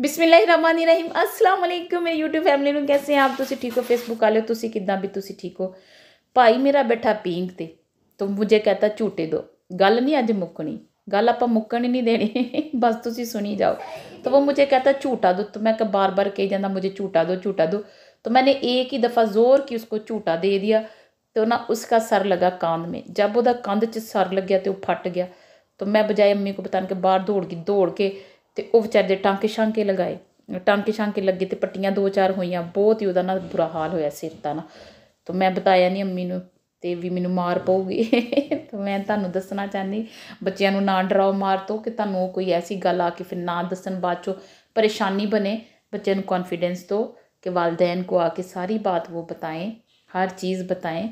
ਬਿਸਮਿਲ੍ਲਾਹਿਰਰਹਿਮਾਨਿਰਰਹੀਮ ਅਸਲਾਮ ਅਲੈਕੁਮ ਮੇਰੀ YouTube family ਨੂੰ ਕੈਸੇ ਆਪ ਤੁਸੀਂ ਠੀਕ ਹੋ Facebook ਵਾਲੇ ਤੁਸੀਂ ਕਿਦਾਂ ਵੀ ਤੁਸੀਂ ਠੀਕ ਹੋ ਭਾਈ ਮੇਰਾ ਬੈਠਾ ਪੀਂਗ ਤੇ ਤੋ ਮੁਝੇ ਕਹਤਾ ਝੂਟੇ ਦੋ ਗੱਲ ਨਹੀਂ ਅੱਜ ਮੁੱਕਣੀ ਗੱਲ ਆਪਾਂ ਮੁੱਕਣ ਹੀ ਨਹੀਂ ਦੇਣੀ ਬਸ ਤੁਸੀਂ ਸੁਣੀ ਜਾਓ तो वो मुझे कहता झूठा दो तो मैं बार बार कही जाता मुझे झूठा दो झूठा दो तो मैंने एक ही दफ़ा ज़ोर की उसको झूठा दे दिया तो ना उसका सर लगा कांध में जब ਉਹਦਾ ਕੰਧ 'ਚ ਸਰ ਲੱਗਿਆ ਤੇ ਉਹ ਫਟ ਗਿਆ तो मैं बजाय अम्मी को बताने के बाहर दौड़ गई दौड़ के ਤੇ ਉਹ ਵਿਚਾਰੇ ਦੇ ਟਾਂਕੇ ਸ਼ਾਂਕੇ ਲਗਾਏ ਟਾਂਕੇ ਸ਼ਾਂਕੇ ਲੱਗੇ ਤੇ ਪੱਟੀਆਂ ਦੋ ਚਾਰ ਹੋਈਆਂ ਬਹੁਤ ਹੀ ਉਹਦਾ ਨਾਲ ਬੁਰਾ ਹਾਲ ਹੋਇਆ ਸਿਰ ਦਾ ਨਾ ਤੋਂ ਮੈਂ ਬਤਾਇਆ ਨਹੀਂ ਅੰਮੀ ਨੂੰ ਤੇ ਵੀ ਮੈਨੂੰ ਮਾਰ ਪਊਗੀ ਤਾਂ ਮੈਂ ਤੁਹਾਨੂੰ ਦੱਸਣਾ ਚਾਹਨੀ ਬੱਚਿਆਂ ਨੂੰ ਨਾ ਡਰਾਓ ਮਾਰ ਤੋ ਕਿ ਤੁਹਾਨੂੰ ਕੋਈ ਐਸੀ ਗੱਲ ਆ ਕੇ ਫਿਰ ਨਾ ਦੱਸਣ ਬਾਅਦ ਚ ਪਰੇਸ਼ਾਨੀ ਬਣੇ ਬੱਚਿਆਂ ਨੂੰ ਕੌਨਫੀਡੈਂਸ ਦੋ ਕਿ ਵਾਲਦੈਨ ਕੋ ਆ ਕੇ ਸਾਰੀ ਬਾਤ ਉਹ ਬਤਾਏ ਹਰ ਚੀਜ਼ ਬਤਾਏ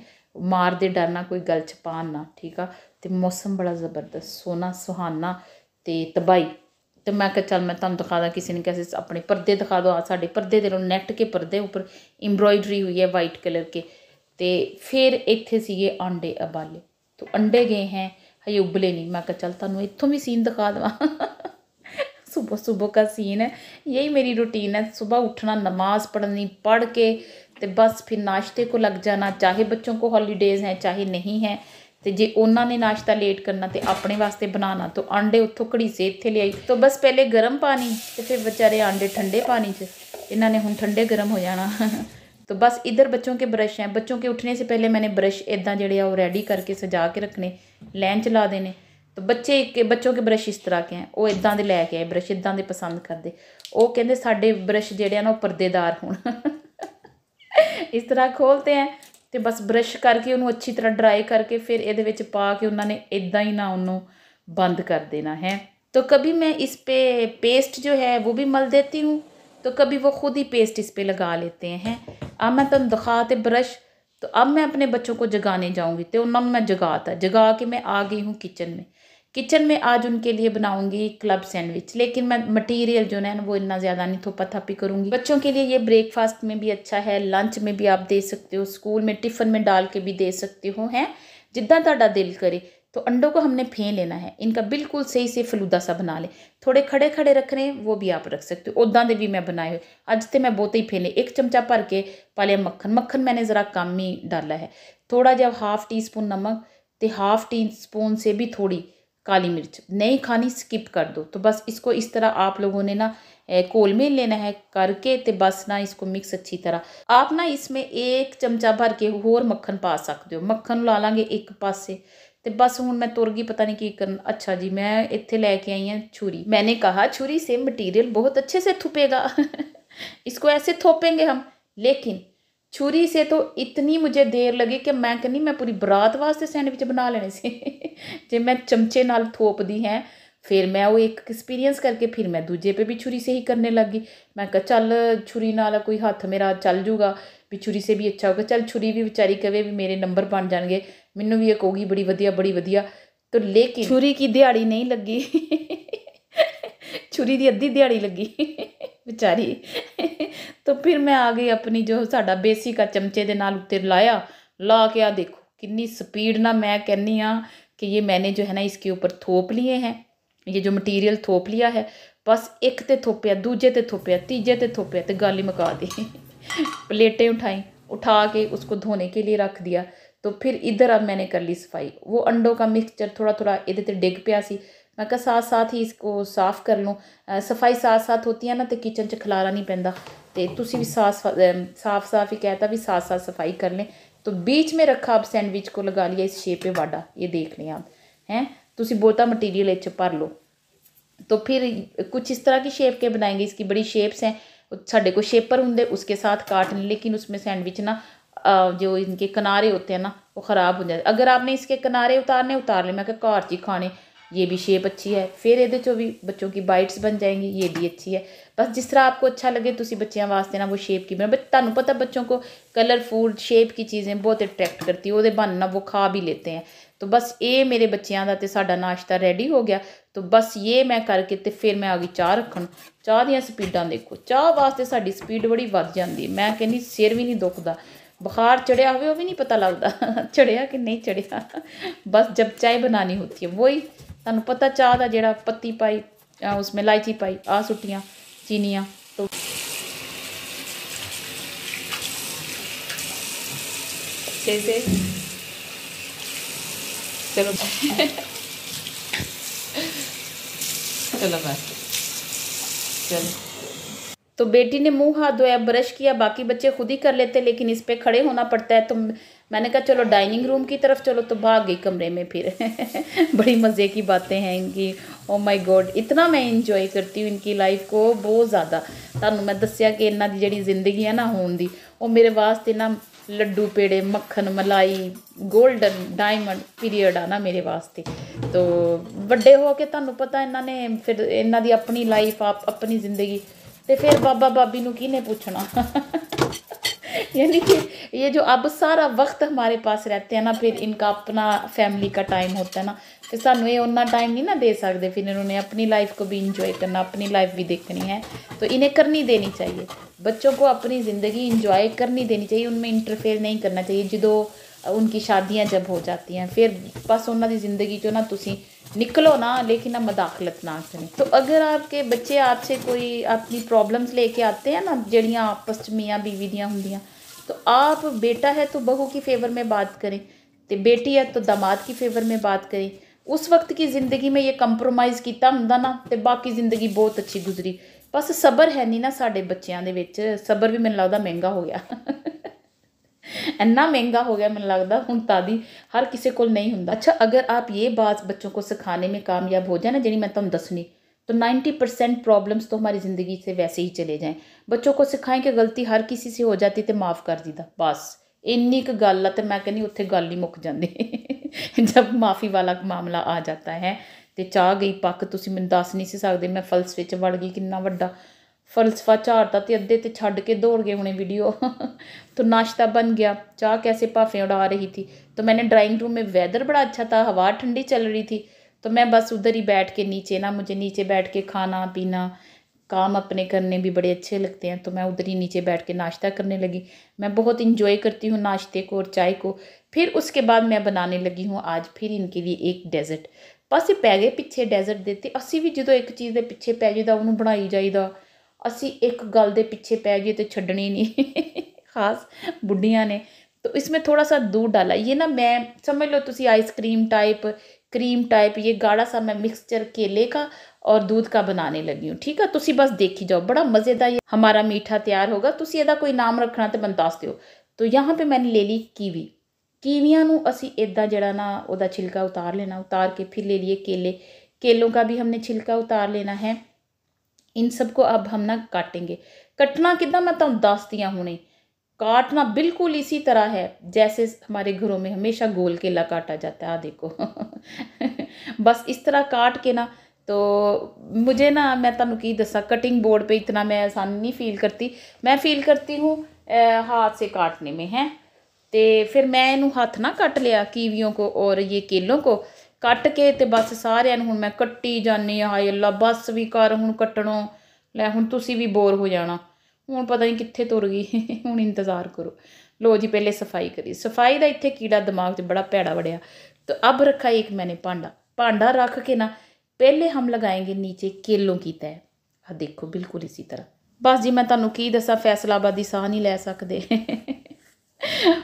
ਮਾਰ ਦੇ ਡਰਨਾ ਕੋਈ ਗਲ ਪਾਣ ਨਾ ਠੀਕ ਆ ਤੇ ਮੌਸਮ ਬੜਾ ਜ਼ਬਰਦਸਤ ਸੋਨਾ ਸੁਹਾਨਾ ਤੇ ਤਬਾਈ तो मैं क्या चल मैं तुम दिखा दा किसी ने कैसे अपने परदे दिखा दो साढ़े पर दे नैट के परदे उपर एम्ब्रॉयडरी हुई है वाइट कलर के तो फिर इतने से आंडे अबाले तो अंडे गए हैं हजे उबले नहीं मैं क्या चल तुम इतों भी सीन दिखा देव सुबह सुबह का सीन है यही मेरी रूटीन है सुबह उठना नमाज पढ़नी पढ़ के तो बस फिर नाश्ते को लग जाना चाहे बच्चों को हॉलीडेज़ हैं चाहे नहीं हैं ਤੇ ਜੇ ਉਹਨਾਂ ਨੇ ਨਾਸ਼ਤਾ ਲੇਟ ਕਰਨਾ ਤੇ ਆਪਣੇ ਵਾਸਤੇ ਬਣਾਉਣਾ ਤਾਂ ਆਂਡੇ ਉੱਥੋਂ ਘੜੀਸੇ ਇੱਥੇ ਲਈ ਤੋਂ ਬਸ ਪਹਿਲੇ ਗਰਮ ਪਾਣੀ ਤੇ ਫਿਰ ਵਿਚਾਰੇ ਆਂਡੇ ਠੰਡੇ ਪਾਣੀ 'ਚ ਇਹਨਾਂ ਨੇ ਹੁਣ ਠੰਡੇ ਗਰਮ ਹੋ ਜਾਣਾ ਤੋ ਬਸ ਇਧਰ ਬੱਚੋਂ ਕੇ ਬਰਸ਼ ਹੈ ਬੱਚੋਂ ਕੇ ਉੱਠਣੇ ਸੇ ਪਹਿਲੇ ਮੈਨੇ ਬਰਸ਼ ਇਦਾਂ ਜਿਹੜੇ ਆ ਉਹ ਰੈਡੀ ਕਰਕੇ ਸਜਾ ਕੇ ਰੱਖਨੇ ਲੈਨ ਚ ਲਾ ਦੇਨੇ ਤੋ ਬੱਚੇ ਕੇ ਬੱਚੋਂ ਕੇ ਬਰਸ਼ ਇਸ ਤਰ੍ਹਾਂ ਕੇ ਆ ਉਹ ਇਦਾਂ ਦੇ ਲੈ ਕੇ ਆਏ ਬਰਸ਼ ਇਦਾਂ ਦੇ ਪਸੰਦ ਕਰਦੇ ਉਹ ਕਹਿੰਦੇ ਸਾਡੇ ਬਰਸ਼ ਜਿਹੜੇ ਆ ਨਾ ਉਹ ਪਰਦੇਦਾਰ ਹੋਣ ਇਸ ਤਰ੍ਹਾਂ ਖੋਲਤੇ ਆ तो बस ब्रश करके उन्होंने अच्छी तरह ड्राई करके फिर ये पा के उन्होंने इदा ही ना उन्होंने बंद कर देना है तो कभी मैं इस पे पेस्ट जो है वो भी मल देती हूँ तो कभी वो ख़ुद ही पेस्ट इस पे लगा लेते हैं अब मैं तुम दिखाते ब्रश तो अब मैं अपने बच्चों को जगाने जाऊँगी तो उन्होंने मैं जगाता जगा के मैं आ गई हूँ किचन में किचन में आज उनके लिए बनाऊंगी क्लब सैंडविच लेकिन मैं मटेरियल जो है ना वो इतना ज़्यादा नहीं थोपा थापी करूँगी बच्चों के लिए ये ब्रेकफास्ट में भी अच्छा है लंच में भी आप दे सकते हो स्कूल में टिफ़िन में डाल के भी दे सकते हो हैं जिदा ਤੁਹਾਡਾ दिल करे तो अंडों को हमने फें लेना है इनका बिल्कुल सही से फलूदा सा बना ले थोड़े खड़े खड़े रख रहे हैं वो भी आप रख सकते हो उदा के भी मैं बनाए हुए अज तो मैं बहुत ही फें एक चमचा भर के पाले मक्खन मक्खन मैंने ज़रा कम ही डाला है थोड़ा जहा हाफ टी स्पून नमक तो हाफ टी स्पून से भी थोड़ी काली मिर्च नहीं खानी स्किप कर दो तो बस इसको इस तरह आप लोगों ने ना कोल में लेना है करके तो बस ना इसको मिक्स अच्छी तरह आप ना इसमें एक चमचा भर के होर मक्खन पा सकते हो मक्खन ला लाँगे एक पासे तो बस हूँ मैं तुर गई पता नहीं की कर अच्छा जी मैं इतने लैके आई हूँ छुरी मैंने कहा छुरी से मटीरियल बहुत अच्छे से थुपेगा इसको ऐसे थोपेंगे हम लेकिन ਛੁਰੀ ਸੇ तो ਇਤਨੀ ਮੁਝੇ ਦੇਰ ਲਗੀ ਕਿ ਮੈਂ ਕਹਿੰਨੀ ਮੈਂ ਪੂਰੀ ਬਰਾਤ ਵਾਸਤੇ ਸੈਂਡਵਿਚ ਬਣਾ ਲੈਣੇ ਸੀ ਜੇ ਮੈਂ ਚਮਚੇ ਨਾਲ ਥੋਪਦੀ ਹੈ ਫਿਰ ਮੈਂ ਉਹ ਇੱਕ ਐਕਸਪੀਰੀਅੰਸ ਕਰਕੇ ਫਿਰ ਮੈਂ ਦੂਜੇ ਪੇ ਵੀ ਛੁਰੀ ਸੇ ਹੀ ਕਰਨੇ ਲੱਗੀ ਮੈਂ ਕਿਹਾ ਚੱਲ ਛੁਰੀ ਨਾਲ ਕੋਈ ਹੱਥ ਮੇਰਾ ਚੱਲ ਜੂਗਾ ਵੀ ਛੁਰੀ ਸੇ ਵੀ ਅੱਛਾ ਹੋਗਾ ਚੱਲ ਛੁਰੀ ਵੀ ਵਿਚਾਰੀ ਕਵੇ ਵੀ ਮੇਰੇ ਨੰਬਰ ਬਣ ਜਾਣਗੇ ਮੈਨੂੰ ਵੀ ਇਹ ਕੋਗੀ ਬੜੀ ਵਧੀਆ ਬੜੀ ਵਧੀਆ ਤੋ ਲੇਕਿਨ ਛੁਰੀ ਕੀ ਦਿਹਾੜੀ ਨਹੀਂ ਲੱਗੀ ਛੁਰੀ ਦੀ ਅੱਧੀ ਦਿਹਾੜੀ ਲੱਗੀ ਵਿਚਾਰੀ तो फिर मैं आ गई अपनी जो साडा बेसिक आ चमचे के नाल उत्ते लाया ला के आ देखो कि स्पीड ना मैं कहनी हाँ कि ये मैंने जो है ना इसके ऊपर थोप लिए हैं ये जो मटीरियल थोप लिया है बस एक तो थोपया दूजे तो थोपया तीजे तो थोपया तो गाली मका दी प्लेटें उठाई उठा के उसको धोने के लिए रख दिया तो फिर इधर अब मैंने कर ली सफाई वो अंडों का मिक्सचर थोड़ा थोड़ा ये डिग पिया मैं क्या साथ साथ ही इसको साफ कर लो सफाई साथ साथ होती है ना तो किचन च खलारा नहीं पैंता तो तुम भी साफ साफ साफ ही कहता भी साथ साथ सफाई कर लें तो बीच में रखा आप सैंडविच को लगा लिया इस शेप पे वाडा ये देख लें आप हैं तुम बहुता मटीरियल इस भर लो तो फिर कुछ इस तरह की शेप के बनाएंगे इसकी बड़ी शेप्स हैं साढ़े को शेपर होंगे उसके साथ काट लें लेकिन उसमें सैंडविच ना जो इनके किनारे होते हैं ना वो ख़राब हो जाते अगर आपने इसके किनारे उतारने उतार लें मैं कहा घर ही खाने ये भी शेप अच्छी है फिर ये जो भी बच्चों की बाइट्स बन जाएंगी ये भी अच्छी है ਬਸ ਜਿਸ ਤਰ੍ਹਾਂ ਆਪਕੋ ਅੱਛਾ ਲੱਗੇ ਤੁਸੀਂ ਬੱਚਿਆਂ ਵਾਸਤੇ ਨਾ ਉਹ ਸ਼ੇਪ ਕੀ ਬਣਾ ਬਟ ਤੁਹਾਨੂੰ ਪਤਾ ਬੱਚੋਂ ਕੋ ਕਲਰਫੁਲ ਸ਼ੇਪ ਕੀ ਚੀਜ਼ें ਬਹੁਤ ਅਟਰੈਕਟ ਕਰਤੀ ਉਹਦੇ ਬਹਾਨਾ ਉਹ ਖਾ ਵੀ लेते हैं तो बस ये मेरे बच्चों का तो साढ़ा नाश्ता रेडी हो गया तो बस ये मैं करके तो फिर मैं आ गई चाह रखन ਚਾਹ ਦੀਆਂ ਸਪੀਡਾਂ ਦੇਖੋ ਚਾਹ ਵਾਸਤੇ ਸਾਡੀ ਸਪੀਡ ਬੜੀ ਵੱਧ ਜਾਂਦੀ ਮੈਂ ਕਹਿੰਦੀ ਸਿਰ ਵੀ ਨਹੀਂ ਦੁਖਦਾ ਬੁਖਾਰ ਚੜਿਆ ਹੋਵੇ ਉਹ ਵੀ ਨਹੀਂ ਪਤਾ ਲੱਗਦਾ ਚੜਿਆ ਕਿ ਨਹੀਂ ਚੜਿਆ ਬਸ ਜਬ ਚਾਹ ਬਣਾਣੀ ਹੁੰਦੀ ਹੈ ਵਹੀ ਤੁਹਾਨੂੰ पता चाह का ਜਿਹੜਾ पत्ती पाई उसमें इलायची पाई आ सुटियाँ चीनिया तो चलो चलो चलो तो बेटी ने मुंह हाथ धोया ब्रश किया बाकी बच्चे खुद ही कर लेते लेकिन इस पे खड़े होना पड़ता है तो मैंने कहा चलो डाइनिंग रूम की तरफ चलो तो भाग गई कमरे में फिर बड़ी मज़े की बातें हैं इनकी ओ माय गॉड इतना मैं ਇੰਜੋਏ ਕਰਤੀ ਹੂੰ ਇਨਕੀ ਲਾਈਫ ਕੋ ਬਹੁਤ ਜ਼ਿਆਦਾ ਤੁਹਾਨੂੰ ਮੈਂ ਦੱਸਿਆ ਕਿ ਇਹਨਾਂ ਦੀ ਜਿਹੜੀ ਜ਼ਿੰਦਗੀ ਹੈ ਨਾ ਹੋਣ ਦੀ ਉਹ ਮੇਰੇ ਵਾਸਤੇ ਨਾ ਲੱਡੂ ਪੇੜੇ ਮੱਖਣ ਮਲਾਈ 골ਡਨ ਡਾਇਮੰਡ ਪੀਰੀਅਡ ਆ ਨਾ ਮੇਰੇ ਵਾਸਤੇ ਤੋ ਵੱਡੇ ਹੋ ਕੇ ਤੁਹਾਨੂੰ ਪਤਾ ਇਹਨਾਂ ਨੇ ਫਿਰ ਇਹਨਾਂ ਦੀ ਆਪਣੀ ਲਾਈਫ ਆਪ ਆਪਣੀ ਜ਼ਿੰਦਗੀ ਤੇ ਫਿਰ ਬਾਬਾ ਬਾਬੀ ਨੂੰ ਕਿਹਨੇ ਪੁੱਛਣਾ यानी कि ये जो अब सारा वक्त हमारे पास रहते हैं ना फिर इनका अपना फैमिली का टाइम होता है ना फिर सानू ये उन्ना टाइम नहीं ना दे सकते फिर इन्होंने अपनी लाइफ को भी इंजॉय करना अपनी लाइफ भी देखनी है तो इन्हें करनी देनी चाहिए बच्चों को अपनी ज़िंदगी इंजॉय करनी देनी चाहिए उनमें इंटरफेयर नहीं करना चाहिए जो उनकी शादियाँ जब हो जाती हैं फिर बस उन्होंने ज़िंदगी जो ना तुम निकलो ना लेकिन ना मदाखलत ना करें तो अगर आपके बच्चे आपसे कोई अपनी प्रॉब्लम्स लेके आते हैं ना जड़ियाँ आपस में मियाँ बीवी दियाँ होंगे तो आप बेटा है तो बहू की फेवर में बात करें ਤੇ ਬੇਟੀ ਹੈ ਤਾਂ ਦਮਾਦ ਕੀ ਫੇਵਰ ਮੇਂ ਬਾਤ ਕਰੇ ਉਸ ਵਕਤ ਕੀ ਜ਼ਿੰਦਗੀ ਮੇਂ ਇਹ ਕੰਪਰੋਮਾਈਜ਼ ਕੀਤਾ ਹੁੰਦਾ ਨਾ ਤੇ ਬਾਕੀ ਜ਼ਿੰਦਗੀ ਬਹੁਤ ਅੱਛੀ ਗੁਜ਼ਰੀ ਬਸ ਸਬਰ ਹੈ ਨਹੀਂ ਨਾ ਸਾਡੇ ਬੱਚਿਆਂ ਦੇ ਵਿੱਚ ਸਬਰ ਵੀ ਮੈਨੂੰ ਲੱਗਦਾ ਮਹਿੰਗਾ ਹੋ ਗਿਆ ਇੰਨਾ ਮਹਿੰਗਾ हो गया ਮੈਨੂੰ लगता ਹੁਣ ਤਾਦੀ ਹਰ ਕਿਸੇ ਕੋਲ ਨਹੀਂ ਹੁੰਦਾ ਅੱਛਾ ਅਗਰ ਆਪ ਇਹ ਬਾਤ ਬੱਚੋं को सिखाने में कामयाब हो जाए ना ਜਿਹੜੀ ਮੈਂ ਤੁਹਾਨੂੰ ਦੱਸਣੀ तो 90 परसेंट प्रॉब्लम्स तो हमारी ज़िंदगी से वैसे ही चले जाएँ बच्चों को सिखाएं कि गलती हर किसी से हो जाती तो माफ़ कर दीदा बस इन्नी ਕੁ ਗੱਲ ਆ ਤੇ ਮੈਂ ਕਹਿੰਦੀ ਉੱਥੇ ਗੱਲ ਹੀ ਮੁੱਕ ਜਾਂਦੀ ਜਦ ਮਾਫੀ ਵਾਲਾ ਮਾਮਲਾ ਆ ਜਾਂਦਾ ਹੈ ਤੇ ਚਾਹ ਗਈ मैं दस नहीं ਦੱਸ ਨਹੀਂ ਸੀ ਸਕਦੇ ਮੈਂ ਫਲਸਫੇ 'ਚ ਵੜ ਗਈ ਕਿੰਨਾ ਵੱਡਾ ਫਲਸਫਾ ਝਾੜਦਾ ਤੇ ਅੱਧੇ ਤੇ ਛੱਡ ਕੇ ਦੌੜ तो नाश्ता बन गया चाह कैसे पाफें उड़ा रही थी तो मैंने ड्राइंग रूम में वैदर बड़ा अच्छा था हवा ठंडी चल रही थी तो मैं बस उधर ही बैठ के नीचे ना मुझे नीचे बैठ के खाना पीना काम अपने करने भी बड़े अच्छे लगते हैं तो मैं उधर ही नीचे बैठ के नाश्ता करने लगी मैं बहुत इंजॉय करती हूँ नाश्ते को और चाय को फिर उसके बाद मैं बनाने लगी हूँ आज फिर इनके लिए एक डेजर्ट बस ये पै गए पिछे डेजर्ट देते असी भी जो एक चीज़ के पिछे पै ਪੈ उन्होंने बनाई जाइना ਜਾਈਦਾ एक ਇੱਕ ਗੱਲ ਦੇ ਪਿੱਛੇ ਪੈ ਜਾਈਏ ਤੇ ਛੱਡਣੀ ਨਹੀਂ ਖਾਸ ਬੁੱਢੀਆਂ तो इसमें थोड़ा सा दूध डाला ये ना मैं समझ लो तुम आइसक्रीम टाइप क्रीम टाइप ये गाढ़ा सा मैं मिक्सचर केले का और दूध का बनाने लगी हूँ ठीक है तुम बस देखी जाओ बड़ा मज़ेदार ये हमारा मीठा तैयार होगा तुम यदा कोई नाम रखना तो मैं दस दौ तो यहाँ पर मैंने ले ली कीवी कीवियां असी इदा जरा ना वह छिलका उतार लेना उतार के फिर ले लिए केले केलों का भी हमने छिलका उतार लेना है इन सबको अब हम ना काटेंगे कटना कि मैं तुम दस दी हूँ काटना बिल्कुल इसी तरह है जैसे हमारे घरों में हमेशा गोल केला काटा जाता है देखो ਬਸ ਇਸ ਤਰ੍ਹਾਂ ਕਾਟ ਕੇ ਨਾ ਤੋ मुझे ना मैं ਤੁਹਾਨੂੰ ਕੀ ਦੱਸਾਂ ਕਟਿੰਗ ਬੋਰਡ पे इतना मैं आसानी नहीं फील करती मैं फील करती हूँ हाथ से काटने में है ਤੇ ਫਿਰ ਮੈਂ ਇਹਨੂੰ ਹੱਥ ਨਾ ਕੱਟ ਲਿਆ ਕੀਵੀਆਂ ਕੋ ਔਰ ਇਹ ਕੇਲੋਂ ਕੋ ਕੱਟ ਕੇ ਤੇ ਬਸ ਸਾਰਿਆਂ ਨੂੰ ਹੁਣ ਮੈਂ ਕੱਟੀ ਜਾਨੀ ਹਾਏ ਅੱਲਾ ਬਸ ਵੀ ਕਰ ਹੁਣ ਕੱਟਣੋ ਲੈ ਹੁਣ ਤੁਸੀਂ ਵੀ ਬੋਰ ਹੋ ਜਾਣਾ ਹੁਣ ਪਤਾ ਨਹੀਂ ਕਿੱਥੇ ਤੁਰ ਗਈ ਹੁਣ ਇੰਤਜ਼ਾਰ ਕਰੋ ਲੋ ਜੀ ਪਹਿਲੇ ਸਫਾਈ ਕਰੀ ਸਫਾਈ ਦਾ ਇੱਥੇ ਕੀੜਾ ਦਿਮਾਗ 'ਚ ਬੜਾ ਭੈੜਾ ਵੜਿਆ ਤੋ ਅਬ ਰੱਖਾ ਇੱਕ ਮੈਨੇ ਪਾਂਡਾ ਪਾਂਡਾ ਰੱਖ ਕੇ ਨਾ ਪਹਿਲੇ ਹਮ ਲਗਾਏਗੇ ਨੀਚੇ ਕੇਲੋਂ ਕੀਤਾ ਹੈ ਆ ਦੇਖੋ ਬਿਲਕੁਲ ਇਸੇ ਤਰ੍ਹਾਂ ਬਸ ਜੀ ਮੈਂ ਤੁਹਾਨੂੰ ਕੀ ਦੱਸਾਂ ਫੈਸਲਾਬਾਦੀ ਸਾਹ ਨਹੀਂ ਲੈ ਸਕਦੇ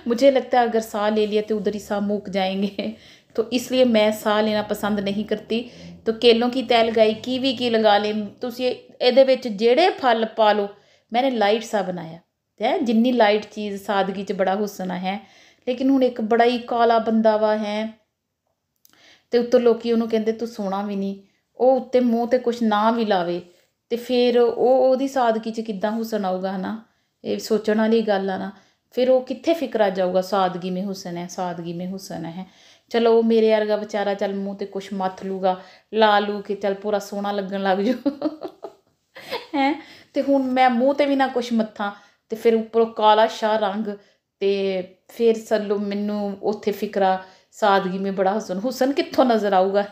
ਮੈਨੂੰ ਲੱਗਦਾ ਅਗਰ ਸਾਹ ਲੈ ਲਿਆ ਤੇ ਉਧਰ ਹੀ ਸਾਹ ਮੁੱਕ ਜਾਣਗੇ ਤੋ ਇਸ ਲਈ ਮੈਂ ਸਾਹ ਲੈਣਾ ਪਸੰਦ ਨਹੀਂ ਕਰਤੀ ਤੋ ਕੇਲੋਂ ਕੀ ਤੈਲ ਗਾਈ ਕੀ ਵੀ ਕੀ ਲਗਾ ਲੇ ਤੁਸੀਂ ਇਹਦੇ ਵਿੱਚ ਜਿਹੜੇ ਫਲ ਪਾ ਲਓ ਮੈਨੇ ਲਾਈਟ ਸਾ ਬਣਾਇਆ ਤੇ ਜਿੰਨੀ ਲਾਈਟ ਚੀਜ਼ ਸਾਦਗੀ ਚ ਬੜਾ ਹੁਸਨਾ ਹੈ ਲੇਕਿਨ ਹੁਣ ਇੱਕ ਬੜਾ ਹੀ ਕਾਲਾ ਬੰਦਾ ਵਾ ਹੈ ਤੇ ਉੱਤੋਂ ਲੋਕੀ ਉਹਨੂੰ ਕਹਿੰਦੇ ਤੂੰ ਸੋਹਣਾ ਵੀ ਨਹੀਂ ਉਹ ਉੱਤੇ ਮੂੰਹ ਤੇ ਕੁਝ ਨਾ ਵੀ ਲਾਵੇ ਤੇ ਫਿਰ ਉਹ ਉਹਦੀ ਸਾਦਗੀ 'ਚ ਕਿੱਦਾਂ ਹੁਸਨ ਆਊਗਾ ਹਨਾ ਇਹ ਸੋਚਣ ਵਾਲੀ ਗੱਲ ਆ ਨਾ ਫਿਰ ਉਹ ਕਿੱਥੇ ਫਿਕਰਾ ਜਾਊਗਾ ਸਾਦਗੀ ਮੇ ਹੁਸਨ ਹੈ ਸਾਦਗੀ ਮੇ ਹੁਸਨ ਹੈ ਚਲੋ ਮੇਰੇ ਵਰਗਾ ਵਿਚਾਰਾ ਚੱਲ ਮੂੰਹ ਤੇ ਕੁਝ ਮੱਥ ਲੂਗਾ ਲਾ ਲੂ ਕੇ ਚੱਲ ਪੂਰਾ ਸੋਹਣਾ ਲੱਗਣ ਲੱਗ ਜੂ ਹੈ ਤੇ ਹੁਣ ਮੈਂ ਮੂੰਹ ਤੇ ਵੀ ਨਾ ਕੁਛ ਮੱਥਾਂ ਤੇ ਫਿਰ ਉੱਪਰੋਂ ਕਾਲਾ ਸ਼ਾ ਰੰਗ ਤੇ ਫਿਰ ਸੱਲੂ ਮੈਨੂੰ ਉੱਥੇ ਫਿਕਰਾ ਸਾਦਗੀ ਮੇ ਬੜਾ ਹਸਨ ਹੁਸਨ ਕਿੱਥੋਂ ਨਜ਼ਰ ਆਊਗਾ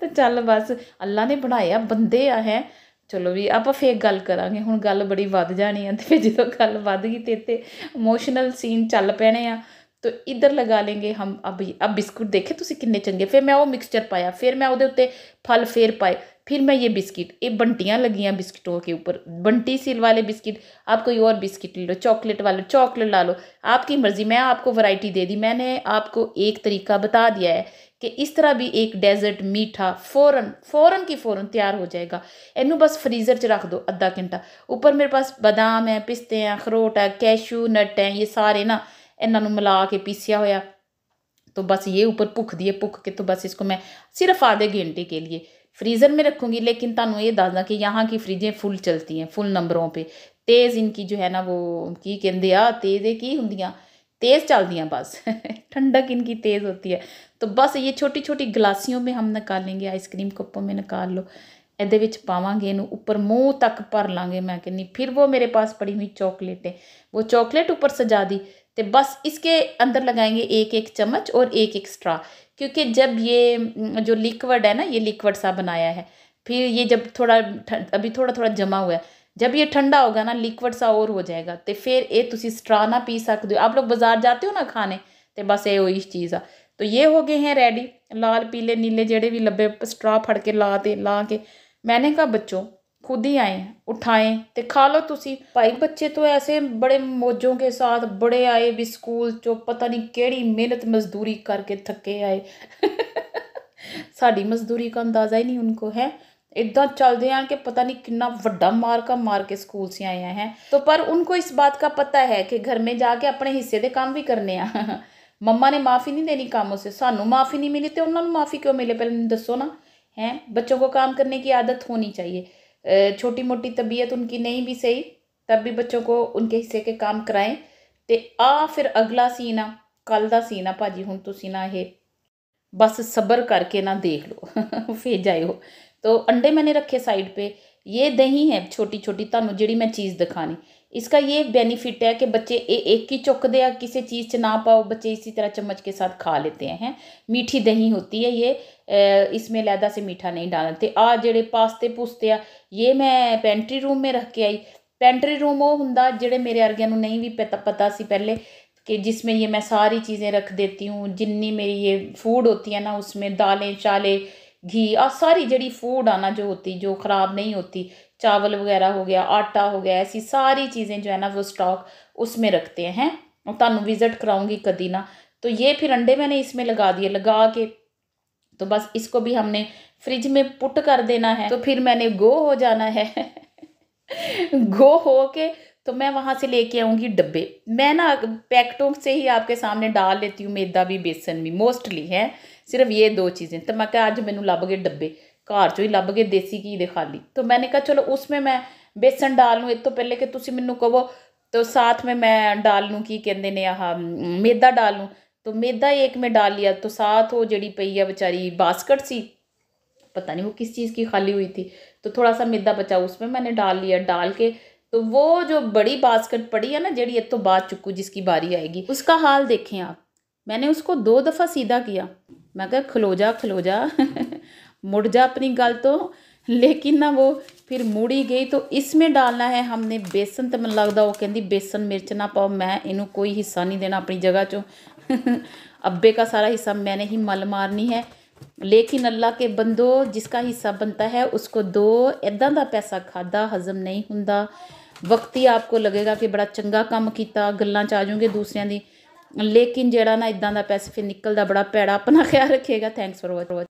ਤੇ ਚੱਲ ਬਸ ਅੱਲਾ ਨੇ ਬਣਾਇਆ ਬੰਦੇ ਆ ਹੈ ਚਲੋ ਵੀ ਆਪਾਂ ਫੇਰ ਗੱਲ ਕਰਾਂਗੇ ਹੁਣ ਗੱਲ ਬੜੀ ਵੱਧ ਜਾਣੀ ਆ ਤੇ ਫਿਰ ਜਦੋਂ ਗੱਲ ਵੱਧ ਗਈ ਤੇ ਤੇ ਇਮੋਸ਼ਨਲ ਸੀਨ ਚੱਲ ਪੈਣੇ ਆ ਤੋ ਇਧਰ ਲਗਾ लेंगे ਹਮ ਅਬ ਬਿਸਕੁਟ ਦੇਖੇ ਤੁਸੀਂ ਕਿੰਨੇ ਚੰਗੇ ਫਿਰ ਮੈਂ ਉਹ ਮਿਕਸਚਰ ਪਾਇਆ ਫਿਰ ਮੈਂ ਉਹਦੇ ਉੱਤੇ ਫਲ ਫੇਰ ਪਾਏ फिर मैं ये बिस्किट ये बंटियाँ लगी हैं बिस्किटों के ऊपर बंटी सिल वाले बिस्किट आप कोई और बिस्किट ले लो चॉकलेट वाले चॉकलेट ला लो आपकी मर्ज़ी मैं आपको वैरायटी दे दी मैंने आपको एक तरीका बता दिया है कि इस तरह भी एक डेजर्ट मीठा फ़ौरन फ़ौरन की फ़ौरन तैयार हो जाएगा इनू बस फ्रीज़र च रख दो अद्धा घंटा ऊपर मेरे पास बादाम है पिस्ते हैं अखरोट है कैशू नट हैं ये सारे ना इन्हों मिला के पीसिया होया तो बस ये ऊपर भुख दिए भुख के तो बस इसको मैं सिर्फ आधे घंटे के लिए फ्रीज़र में रखूँगी लेकिन तुम ये दस दाँ कि यहाँ की फ्रिजें फुल चलती हैं फुल नंबरों पर तेज़ इनकी जो है ना वो की कहें तेज़ ये की होंगे तेज़ चल दिया बस ठंडक इनकी तेज़ होती है तो बस ये छोटी छोटी गलासियों में हम निकालेंगे आइसक्रीम कपों में निकाल लो ए पावे इन उपर मूँह तक भर लाँगे मैं कहनी फिर वो मेरे पास पड़ी हुई चॉकलेट है वो चॉकलेट उपर सजा दी तो बस इसके अंदर लगाएंगे एक एक चम्मच और एक एक स्ट्रा क्योंकि जब ये हम्म, जो लिक्विड है ना ये लिक्विड सा बनाया है फिर ये जब थोड़ा अभी थोड़ा थोड़ा जमा हुआ है जब ये ठंडा होगा ना लिक्विड सा और हो जाएगा तो फिर ये तुम स्ट्रा ना पी सकते हो आप लोग बाजार जाते हो ना खाने तो बस ये वही चीज़ आ तो ये हो गए हैं रेडी लाल पीले नीले जड़े भी लब्बे स्ट्रा फड़ के लाते ला के मैंने कहा बच्चों खुद ही आए उठाएं तो खा लो तुसी भाई बच्चे तो ऐसे बड़े मौजों के साथ बड़े आए भी स्कूल चो पता नहीं केड़ी मेहनत मजदूरी करके थके आए साड़ी मजदूरी का अंदाज़ा ही नहीं उनको है इदा चलते हैं कि पता नहीं किन्ना व्डा मारका मार के स्कूल से आए हैं तो पर उनको इस बात का पता है कि घर में जाके अपने हिस्से के काम भी करने हैं मम्मा ने माफ़ी नहीं देनी कामों से सानू माफ़ी नहीं मिली तो उन्होंने माफ़ी क्यों मिले पहले दसो ना है बच्चों को काम करने की आदत होनी चाहिए छोटी मोटी तबीयत उनकी नहीं भी सही तब भी बच्चों को उनके हिस्से के काम कराएं तो आ फिर अगला सीन आ कल का सीन आ भाजी हूँ तुम ना ये बस सबर करके ना देख लो फिर जाए तो अंडे मैंने रखे साइड पे ये दही है छोटी छोटी तू जी मैं चीज़ दिखानी इसका ये बेनिफिट है कि बच्चे ए, एक ही चुकते दे किसी चीज़ से ना पाओ बच्चे इसी तरह चम्मच के साथ खा लेते हैं मीठी दही होती है ये इसमें लैदा से मीठा नहीं डालना तो आ जड़े पास्ते पुस्ते आ ये मैं पेंट्री रूम में रख के आई पेंट्री रूम वो हों जे मेरे अर्गियां नहीं भी पता पता सी पहले कि जिसमें ये मैं सारी चीज़ें रख देती हूँ जिन्नी मेरी ये फूड होती है ना उसमें दालें चालें घी आ सारी जड़ी फूड आना जो होती जो ख़राब नहीं होती चावल वगैरह हो गया आटा हो गया ऐसी सारी चीज़ें जो है ना वो स्टॉक उसमें रखते हैं और ਤੁਹਾਨੂੰ विज़िट कराऊंगी कदी ना तो ये फिर अंडे मैंने इसमें लगा दिए लगा के तो बस इसको भी हमने फ्रिज में पुट कर देना है तो फिर मैंने गो हो जाना है गो हो के तो मैं वहाँ से लेके आऊँगी डब्बे मैं ना पैकेटों से ही आपके सामने डाल लेती हूँ मैदा भी बेसन भी मोस्टली है सिर्फ ये दो चीज़ें तो मैं क्या आज मैंने लभ गए डब्बे घर चो ही लभ गए देसी घी दे खाली तो मैंने कहा चलो उसमें मैं बेसन डाल लूँ इस तो पहले कि तुम मैं कहो तो साथ में मैं डाल लूँ की कहें ने आह मैदा डाल लूँ तो मैदा एक में डाल लिया तो साथ वो जड़ी पई है बेचारी बास्कट सी पता नहीं वो किस चीज़ की खाली हुई थी तो थोड़ा सा मैदा बचा उसमें मैंने डाल लिया डाल के तो वो जो बड़ी बास्कट पड़ी है ना जड़ी ये तो बाद चुकू जिसकी बारी आएगी उसका हाल देखें आप मैंने उसको दो दफ़ा सीधा किया मैं कहा खलोजा खलोजा मुड़ जा अपनी गल तो लेकिन ना वो फिर मुड़ी गई तो इसमें डालना है हमने बेसन तो ਮੈਨੂੰ ਲੱਗਦਾ ਉਹ ਕਹਿੰਦੀ बेसन ਮਿਰਚ ਨਾ ਪਾਓ ਮੈਂ ਇਹਨੂੰ ਕੋਈ ਹਿੱਸਾ नहीं देना अपनी जगह ਚੋਂ अब्बे का सारा हिस्सा मैंने ही मल मारनी है लेकिन अल्लाह के बंदो जिसका हिस्सा बनता है उसको दो ਇਦਾਂ ਦਾ ਪੈਸਾ ਖਾਦਾ ਹਜ਼ਮ ਨਹੀਂ ਹੁੰਦਾ ਵਕਤੀ ਆਪਕੋ ਲੱਗੇਗਾ ਕਿ ਬੜਾ ਚੰਗਾ ਕੰਮ ਕੀਤਾ ਗੱਲਾਂ ਚ ਆ ਜਾਓਗੇ ਦੂਸਰਿਆਂ ਦੀ ਲੇਕਿਨ ਜਿਹੜਾ ਨਾ ਇਦਾਂ ਦਾ ਪੈਸਾ ਫਿਰ ਨਿਕਲਦਾ ਬੜਾ ਭੈੜਾ ਆਪਣਾ ਖਿਆਲ ਰੱਖੇਗਾ ਥੈਂਕਸ ਫॉर ਵਾਚਿੰਗ